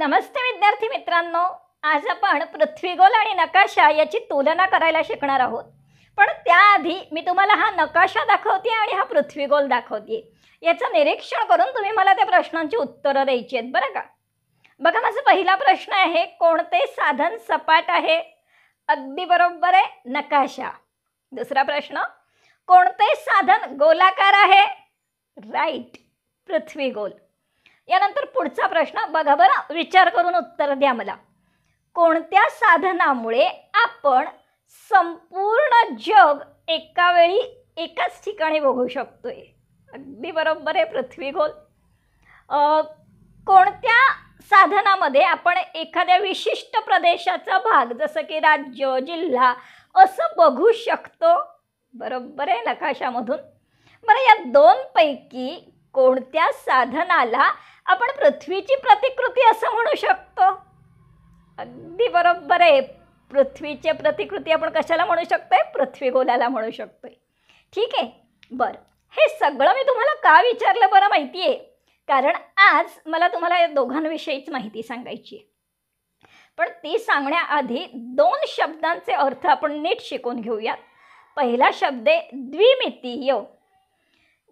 नमस्ते विद्यार्थी मित्रांनो आज आपण पृथ्वीगोल आणि नकाशा याची तुलना करायला शिकणार आहोत पण त्याआधी मी तुम्हाला हा नकाशा दाखवते आणि हा पृथ्वीगोल दाखवते याचं निरीक्षण करून तुम्ही मला त्या प्रश्नांची उत्तरं द्यायची आहेत बरं का बघा माझा पहिला प्रश्न आहे कोणते साधन सपाट आहे अगदी बरोबर आहे नकाशा दुसरा प्रश्न कोणते साधन गोलाकार आहे राईट पृथ्वीगोल यानंतर पुढचा प्रश्न बघा बरं विचार करून उत्तर द्या मला कोणत्या साधनामुळे आपण संपूर्ण जग एका वेळी एकाच ठिकाणी बघू शकतो आहे अगदी बरोबर आहे पृथ्वी गोल कोणत्या साधनामध्ये आपण एखाद्या विशिष्ट प्रदेशाचा भाग जसं की राज्य जिल्हा असं बघू शकतो बरोबर आहे नकाशामधून बरं या दोनपैकी कोणत्या साधनाला आपण पृथ्वीची प्रतिकृती असं म्हणू शकतो अगदी बरोबर आहे पृथ्वीचे प्रतिकृती आपण कशाला म्हणू शकतो आहे गोलाला म्हणू शकतो आहे ठीक आहे बरं हे सगळं मी तुम्हाला का विचारलं बरं माहिती आहे कारण आज मला तुम्हाला या दोघांविषयीच माहिती सांगायची आहे पण ती सांगण्याआधी दोन शब्दांचे अर्थ आपण नीट शिकून घेऊयात पहिला शब्द आहे द्विमितीय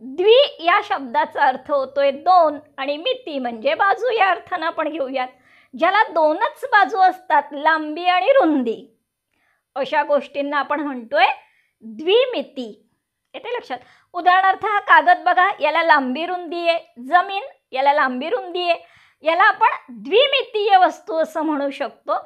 द्वि या शब्दाचा अर्थ होतोय दोन आणि मिती म्हणजे बाजू या अर्थानं आपण घेऊयात ज्याला दोनच बाजू असतात लांबी आणि रुंदी अशा गोष्टींना आपण म्हणतोय द्विमिती येते लक्षात उदाहरणार्थ हा कागद बघा याला लांबी रुंदी आहे जमीन याला लांबी रुंदी आहे याला आपण द्विमितीय वस्तू असं म्हणू शकतो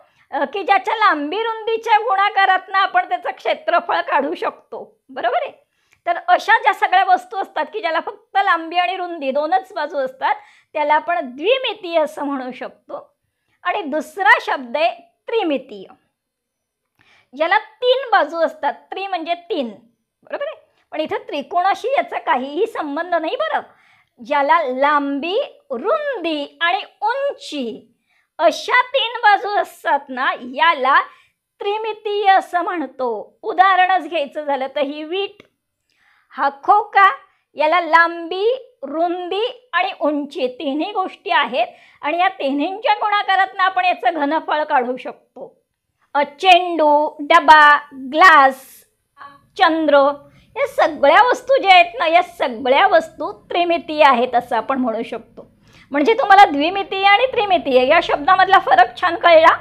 की ज्याच्या लांबी रुंदीच्या गुणाकारातनं आपण त्याचं क्षेत्रफळ काढू शकतो बरोबर आहे तर अशा ज्या सगळ्या वस्तू असतात की ज्याला फक्त लांबी आणि रुंदी दोनच बाजू असतात त्याला आपण द्विमितीय असं म्हणू शकतो आणि दुसरा शब्द आहे त्रिमितीय ज्याला तीन बाजू असतात त्रि म्हणजे तीन बरोबर आहे पण इथं त्रिकोणाशी याचा काहीही संबंध नाही बरं ज्याला लांबी रुंदी आणि उंची अशा तीन बाजू असतात ना याला त्रिमितीय असं म्हणतो उदाहरणच घ्यायचं झालं तर ही वीट हा खोका याला लांबी रुंदी आणि उंची तिन्ही गोष्टी आहेत आणि या तिन्हींच्या गुणाकारातनं आपण याचं घनफळ काढू शकतो चेंडू डबा ग्लास चंद्र या सगळ्या वस्तू ज्या आहेत ना या सगळ्या वस्तू त्रिमितीय आहेत असं आपण म्हणू शकतो म्हणजे तुम्हाला द्विमितीय आणि त्रिमितीय या शब्दामधला फरक छान कळला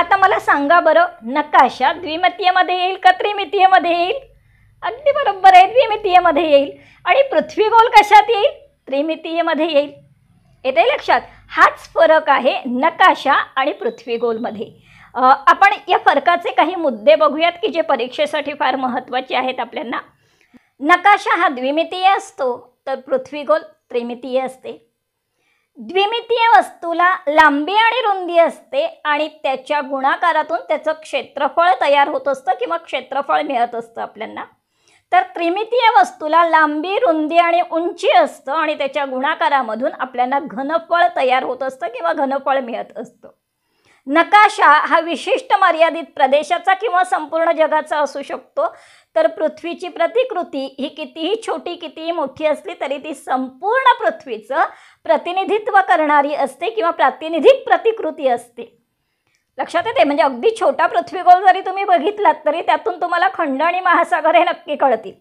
आता मला सांगा बरं नकाशा द्विमितीयमध्ये येईल का त्रिमितीयमध्ये येईल अगदी बरोबर आहे द्विमितीयमध्ये येईल आणि पृथ्वीगोल कशात येईल त्रिमितीयमध्ये येईल येते लक्षात हाच फरक आहे नकाशा आणि पृथ्वीगोलमध्ये आपण या फरकाचे काही मुद्दे बघूयात की जे परीक्षेसाठी फार महत्त्वाचे आहेत आपल्यांना नकाशा हा द्विमितीय असतो तर पृथ्वीगोल त्रिमितीय असते द्विमितीय वस्तूला लांबी आणि रुंदी असते आणि त्याच्या गुणाकारातून त्याचं क्षेत्रफळ तयार होत असतं किंवा क्षेत्रफळ मिळत असतं आपल्यांना तर त्रिमितीय वस्तूला लांबी रुंदी आणि उंची असतं आणि त्याच्या गुणाकारामधून आपल्याला घनफळ तयार होत असतं किंवा घनफळ मिळत असतं नकाशा हा विशिष्ट मर्यादित प्रदेशाचा किंवा संपूर्ण जगाचा असू शकतो तर पृथ्वीची प्रतिकृती ही कितीही छोटी कितीही मोठी असली तरी ती संपूर्ण पृथ्वीचं प्रतिनिधित्व करणारी असते किंवा प्रातिनिधिक प्रतिकृती असते लक्षात येते म्हणजे अगदी छोटा पृथ्वीगोल जरी तुम्ही बघितलात तरी त्यातून तुम्हाला खंड आणि महासागर हे नक्की कळतील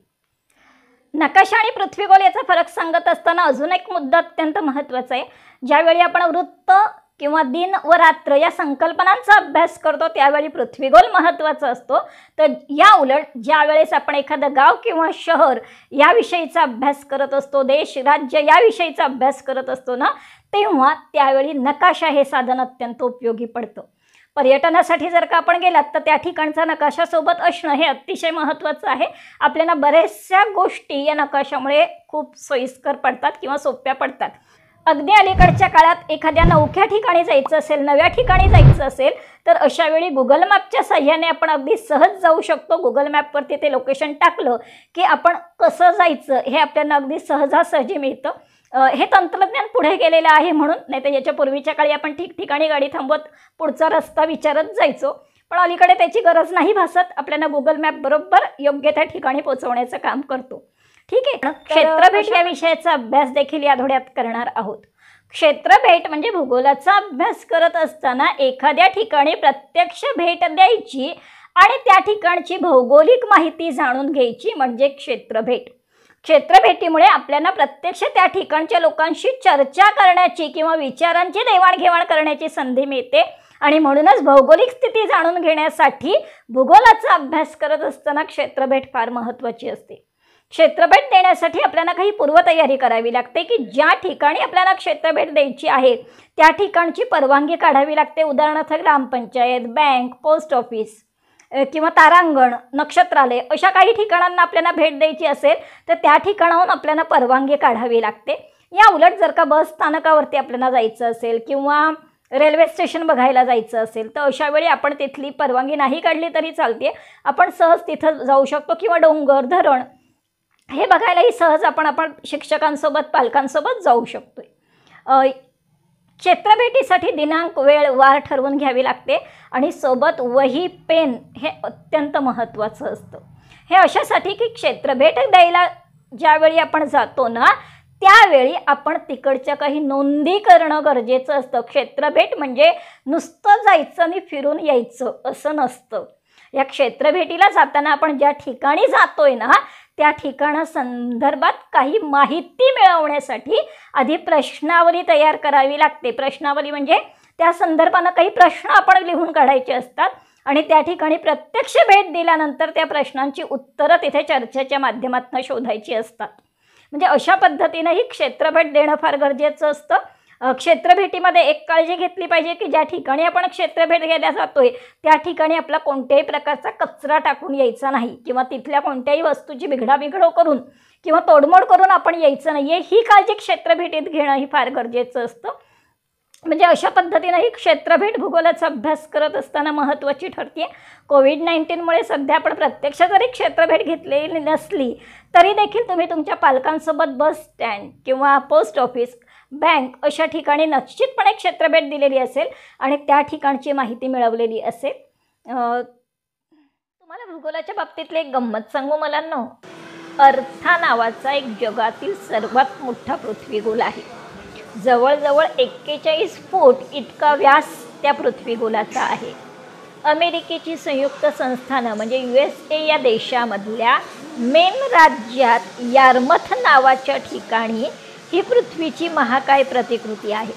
नकाशा आणि पृथ्वीगोल याचा फरक सांगत असताना अजून एक मुद्दा अत्यंत महत्त्वाचा आहे ज्यावेळी आपण वृत्त किंवा दिन व रात्र या संकल्पनांचा अभ्यास करतो त्यावेळी पृथ्वीगोल महत्त्वाचा असतो तर या उलट ज्यावेळेस आपण एखादं गाव किंवा शहर याविषयीचा अभ्यास करत असतो देश राज्य याविषयीचा अभ्यास करत असतो ना तेव्हा त्यावेळी नकाशा हे साधन अत्यंत उपयोगी पडतं पर्यटनासाठी जर का आपण गेलात तर त्या ठिकाणचा नकाशासोबत असणं हे अतिशय महत्त्वाचं आहे आपल्याला बऱ्याचशा गोष्टी या नकाशामुळे खूप सोयीस्कर पडतात किंवा सोप्या पडतात अगदी अलीकडच्या काळात एखाद्या नवख्या ठिकाणी जायचं असेल नव्या ठिकाणी जायचं असेल तर अशावेळी गुगल मॅपच्या साह्याने आपण अगदी सहज जाऊ शकतो गुगल मॅपवरती ते लोकेशन टाकलं की आपण कसं जायचं हे आपल्याला अगदी सहजासहजी मिळतं हे तंत्रज्ञान पुढे गेलेलं आहे म्हणून नाही तर पूर्वीच्या काळी आपण ठिकठिकाणी गाडी थांबवत पुढचा रस्ता विचारत जायचो पण अलीकडे त्याची गरज नाही भासत आपल्याला गुगल मॅप बरोबर योग्य त्या ठिकाणी पोहोचवण्याचं काम करतो ठीक आहे क्षेत्रभेट या विषयाचा अभ्यास देखील या धोड्यात करणार आहोत क्षेत्रभेट म्हणजे भूगोलाचा अभ्यास करत असताना एखाद्या ठिकाणी प्रत्यक्ष भेट द्यायची आणि त्या ठिकाणची भौगोलिक माहिती जाणून घ्यायची म्हणजे क्षेत्रभेट क्षेत्रभेटीमुळे आपल्याला प्रत्यक्ष त्या ठिकाणच्या लोकांशी चर्चा करण्याची किंवा विचारांची देवाणघेवाण करण्याची संधी मिळते आणि म्हणूनच भौगोलिक स्थिती जाणून घेण्यासाठी भूगोलाचा अभ्यास करत असताना क्षेत्रभेट फार महत्त्वाची असते क्षेत्रभेट देण्यासाठी आपल्याला काही पूर्वतयारी करावी लागते की ज्या ठिकाणी आपल्याला क्षेत्रभेट द्यायची आहे त्या ठिकाणची परवानगी काढावी लागते उदाहरणार्थ ग्रामपंचायत बँक पोस्ट ऑफिस किंवा तारांगण नक्षत्रालय अशा काही ठिकाणांना आपल्याला भेट द्यायची असेल तर त्या ठिकाणाहून आपल्याला परवानगी काढावी लागते या उलट जर का बस स्थानकावरती आपल्याला जायचं असेल किंवा रेल्वे स्टेशन बघायला जायचं असेल तर अशावेळी आपण तिथली परवानगी नाही काढली तरी चालते आपण सहज तिथं जाऊ शकतो किंवा डोंगर धरण हे बघायलाही सहज आपण आपण शिक्षकांसोबत पालकांसोबत जाऊ शकतो क्षेत्रभेटीसाठी दिनांक वेळ वार ठरवून घ्यावी लागते आणि सोबत वही पेन हे अत्यंत महत्त्वाचं असतं हे अशासाठी की क्षेत्रभेट द्यायला ज्यावेळी आपण जातो ना त्यावेळी आपण तिकडच्या काही नोंदी करणं गरजेचं असतं क्षेत्रभेट म्हणजे नुसतं जायचं आणि फिरून यायचं असं नसतं या क्षेत्रभेटीला जाताना आपण ज्या ठिकाणी जातोय ना त्या ठिकाणा संदर्भात काही माहिती मिळवण्यासाठी आधी प्रश्नावली तयार करावी लागते प्रश्नावली म्हणजे त्या संदर्भानं काही प्रश्न आपण लिहून काढायचे असतात आणि त्या ठिकाणी प्रत्यक्ष भेट दिल्यानंतर त्या प्रश्नांची उत्तरं तिथे चर्चेच्या माध्यमातून शोधायची असतात म्हणजे अशा पद्धतीनं ही क्षेत्रभेट देणं फार गरजेचं असतं क्षेत्रभेटीमध्ये एक काळजी घेतली पाहिजे की ज्या ठिकाणी आपण क्षेत्रभेट घ्यायला आहे त्या ठिकाणी आपला कोणत्याही प्रकारचा कचरा टाकून यायचा नाही किंवा तिथल्या कोणत्याही वस्तूची बिघडाबिघडो करून किंवा तोडमोड करून आपण यायचं नाही आहे ही काळजी क्षेत्रभेटीत घेणं ही फार गरजेचं असतं म्हणजे अशा पद्धतीनं ही क्षेत्रभेट भूगोलाचा अभ्यास करत असताना महत्त्वाची ठरते कोविड नाईन्टीनमुळे सध्या आपण प्रत्यक्ष जरी क्षेत्रभेट घेतलेली नसली तरी देखील तुम्ही तुमच्या पालकांसोबत बस स्टँड किंवा पोस्ट ऑफिस बँक अशा ठिकाणी निश्चितपणे क्षेत्रभेट दिलेली असेल आणि त्या ठिकाणची माहिती मिळवलेली असेल तुम्हाला भूगोलाच्या बाबतीतले एक गंमत सांगू मला न अर्था नावाचा एक जगातील सर्वात मोठा पृथ्वीगोल आहे जवळजवळ एक्केचाळीस फूट इतका व्यास त्या पृथ्वीगोलाचा आहे अमेरिकेची संयुक्त संस्थानं म्हणजे यू एस ए या देशामधल्या मेन राज्यात यारमथ नावाच्या ठिकाणी ही पृथ्वीची महाकाय प्रतिकृती आहे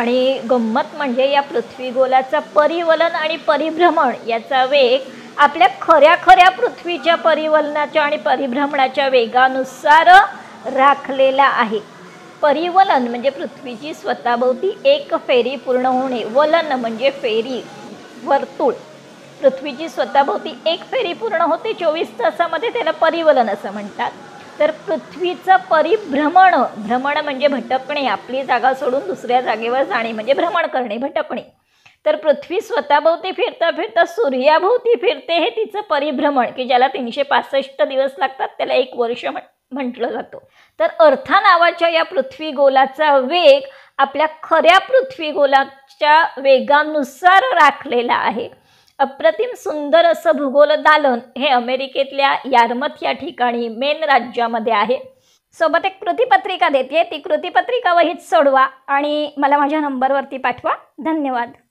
आणि गंमत म्हणजे या पृथ्वी पृथ्वीगोलाचा परिवलन आणि परिभ्रमण याचा वेग आपल्या खऱ्या खऱ्या पृथ्वीच्या परिवलनाच्या आणि परिभ्रमणाच्या वेगानुसार राखलेला आहे परिवलन म्हणजे पृथ्वीची स्वतःभोवती एक फेरी पूर्ण होणे वलन म्हणजे फेरी वर्तुळ पृथ्वीची स्वतःभोवती एक फेरी पूर्ण होते चोवीस तासामध्ये त्याला परिवलन असं म्हणतात तर पृथ्वीचं परिभ्रमण भ्रमण म्हणजे भटकणे आपली जागा सोडून दुसऱ्या जागेवर जाणे म्हणजे भ्रमण करणे भटकणे तर पृथ्वी स्वतःभोवती फिरता फिरता सूर्याभोवती फिरते हे तिचं परिभ्रमण की ज्याला तीनशे पासष्ट दिवस लागतात त्याला एक वर्ष म्हटलं जातं तर अर्था नावाच्या या पृथ्वी गोलाचा वेग आपल्या खऱ्या पृथ्वी गोलाच्या वेगानुसार राखलेला आहे अप्रतिम सुंदर असं भूगोल दालन हे अमेरिकेतल्या यारमथ या ठिकाणी मेन राज्यामध्ये आहे सोबत एक कृतीपत्रिका देते ती कृतीपत्रिका वहीत सोडवा आणि मला माझ्या नंबरवरती पाठवा धन्यवाद